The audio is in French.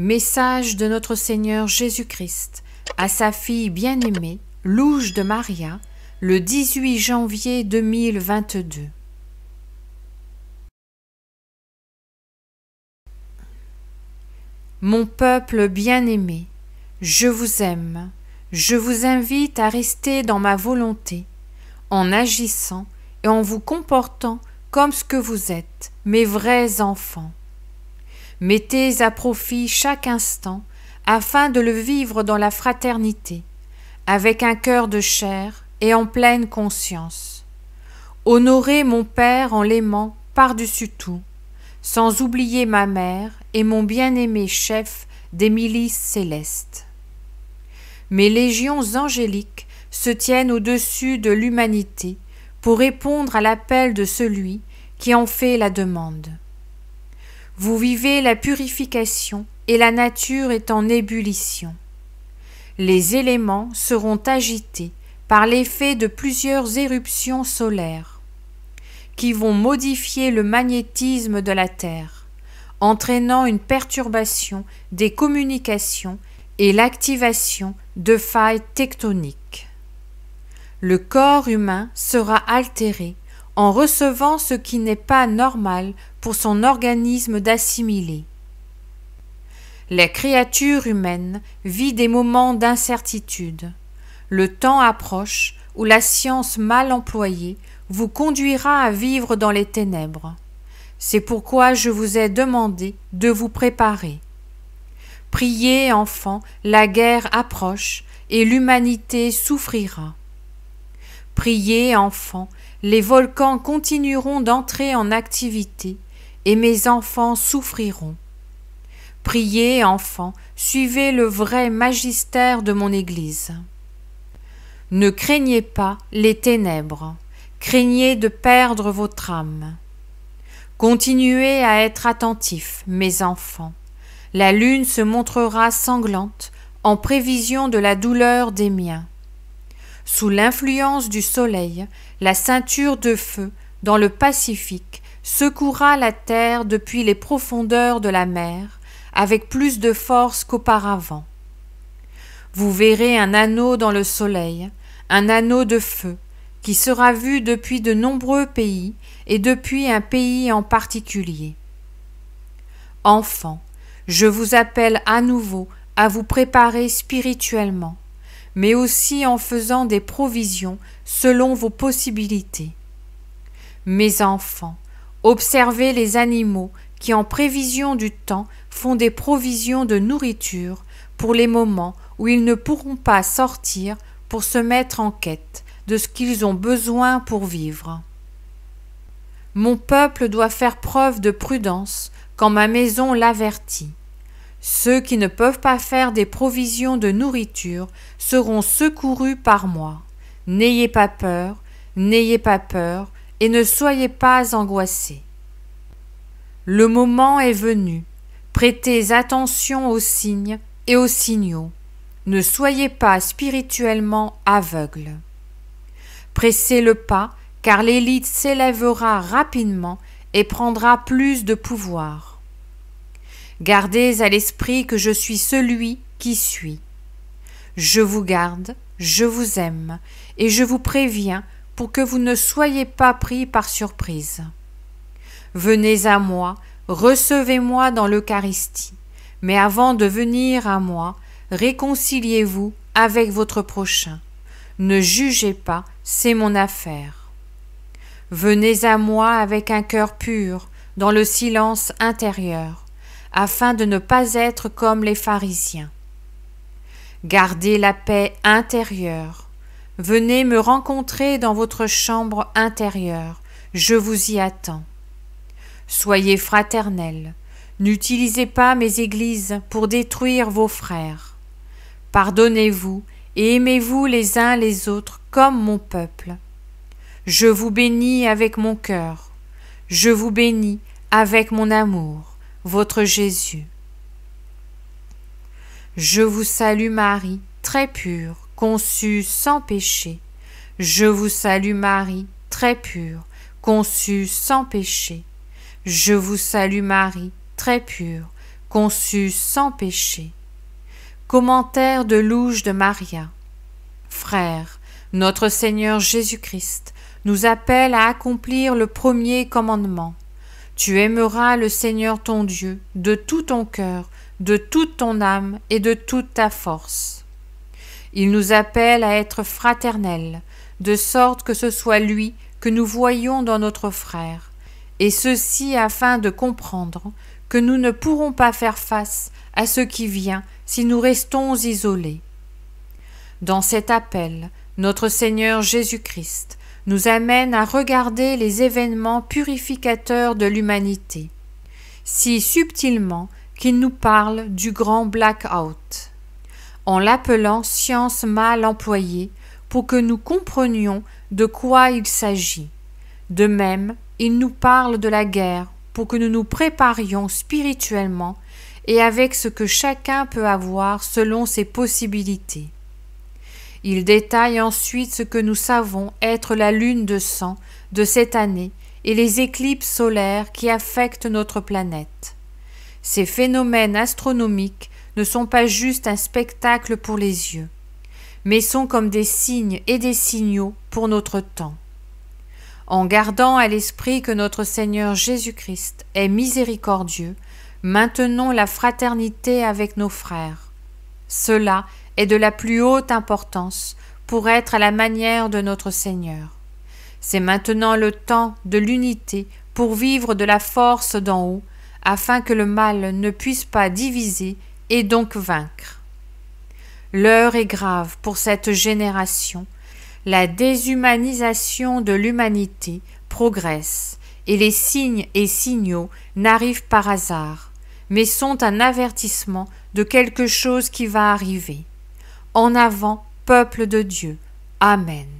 Message de notre Seigneur Jésus-Christ à sa fille bien-aimée, Louge de Maria, le 18 janvier 2022. Mon peuple bien-aimé, je vous aime, je vous invite à rester dans ma volonté, en agissant et en vous comportant comme ce que vous êtes, mes vrais enfants. Mettez à profit chaque instant afin de le vivre dans la fraternité, avec un cœur de chair et en pleine conscience. Honorez mon Père en l'aimant par-dessus tout, sans oublier ma mère et mon bien-aimé chef des milices célestes. Mes légions angéliques se tiennent au-dessus de l'humanité pour répondre à l'appel de celui qui en fait la demande. Vous vivez la purification et la nature est en ébullition. Les éléments seront agités par l'effet de plusieurs éruptions solaires qui vont modifier le magnétisme de la Terre, entraînant une perturbation des communications et l'activation de failles tectoniques. Le corps humain sera altéré en recevant ce qui n'est pas normal pour son organisme d'assimiler. Les créatures humaines vivent des moments d'incertitude. Le temps approche où la science mal employée vous conduira à vivre dans les ténèbres. C'est pourquoi je vous ai demandé de vous préparer. Priez, enfants, la guerre approche et l'humanité souffrira. Priez, enfants, les volcans continueront d'entrer en activité, et mes enfants souffriront. Priez, enfants, suivez le vrai magistère de mon Église. Ne craignez pas les ténèbres, craignez de perdre votre âme. Continuez à être attentifs, mes enfants. La lune se montrera sanglante en prévision de la douleur des miens sous l'influence du soleil, la ceinture de feu, dans le Pacifique, secoura la terre depuis les profondeurs de la mer, avec plus de force qu'auparavant. Vous verrez un anneau dans le soleil, un anneau de feu, qui sera vu depuis de nombreux pays et depuis un pays en particulier. Enfants, je vous appelle à nouveau à vous préparer spirituellement, mais aussi en faisant des provisions selon vos possibilités. Mes enfants, observez les animaux qui, en prévision du temps, font des provisions de nourriture pour les moments où ils ne pourront pas sortir pour se mettre en quête de ce qu'ils ont besoin pour vivre. Mon peuple doit faire preuve de prudence quand ma maison l'avertit. Ceux qui ne peuvent pas faire des provisions de nourriture seront secourus par moi. N'ayez pas peur, n'ayez pas peur, et ne soyez pas angoissés. Le moment est venu. Prêtez attention aux signes et aux signaux. Ne soyez pas spirituellement aveugles. Pressez le pas, car l'élite s'élèvera rapidement et prendra plus de pouvoir. Gardez à l'esprit que je suis celui qui suis. Je vous garde, je vous aime, et je vous préviens pour que vous ne soyez pas pris par surprise. Venez à moi, recevez-moi dans l'Eucharistie, mais avant de venir à moi, réconciliez-vous avec votre prochain. Ne jugez pas, c'est mon affaire. Venez à moi avec un cœur pur, dans le silence intérieur afin de ne pas être comme les pharisiens. Gardez la paix intérieure. Venez me rencontrer dans votre chambre intérieure. Je vous y attends. Soyez fraternels. N'utilisez pas mes églises pour détruire vos frères. Pardonnez-vous et aimez-vous les uns les autres comme mon peuple. Je vous bénis avec mon cœur. Je vous bénis avec mon amour votre Jésus. Je vous salue Marie, très pure, conçue sans péché. Je vous salue Marie, très pure, conçue sans péché. Je vous salue Marie, très pure, conçue sans péché. Commentaire de Louge de Maria. Frères, notre Seigneur Jésus-Christ nous appelle à accomplir le premier commandement. Tu aimeras le Seigneur ton Dieu de tout ton cœur, de toute ton âme et de toute ta force. Il nous appelle à être fraternels, de sorte que ce soit lui que nous voyons dans notre frère, et ceci afin de comprendre que nous ne pourrons pas faire face à ce qui vient si nous restons isolés. Dans cet appel, notre Seigneur Jésus-Christ nous amène à regarder les événements purificateurs de l'humanité, si subtilement qu'il nous parle du grand blackout, en l'appelant science mal employée pour que nous comprenions de quoi il s'agit. De même, il nous parle de la guerre pour que nous nous préparions spirituellement et avec ce que chacun peut avoir selon ses possibilités. Il détaille ensuite ce que nous savons être la lune de sang de cette année et les éclipses solaires qui affectent notre planète. Ces phénomènes astronomiques ne sont pas juste un spectacle pour les yeux, mais sont comme des signes et des signaux pour notre temps. En gardant à l'esprit que notre Seigneur Jésus-Christ est miséricordieux, maintenons la fraternité avec nos frères. Cela est de la plus haute importance pour être à la manière de notre Seigneur. C'est maintenant le temps de l'unité pour vivre de la force d'en haut, afin que le mal ne puisse pas diviser et donc vaincre. L'heure est grave pour cette génération. La déshumanisation de l'humanité progresse, et les signes et signaux n'arrivent par hasard, mais sont un avertissement de quelque chose qui va arriver. En avant, peuple de Dieu. Amen.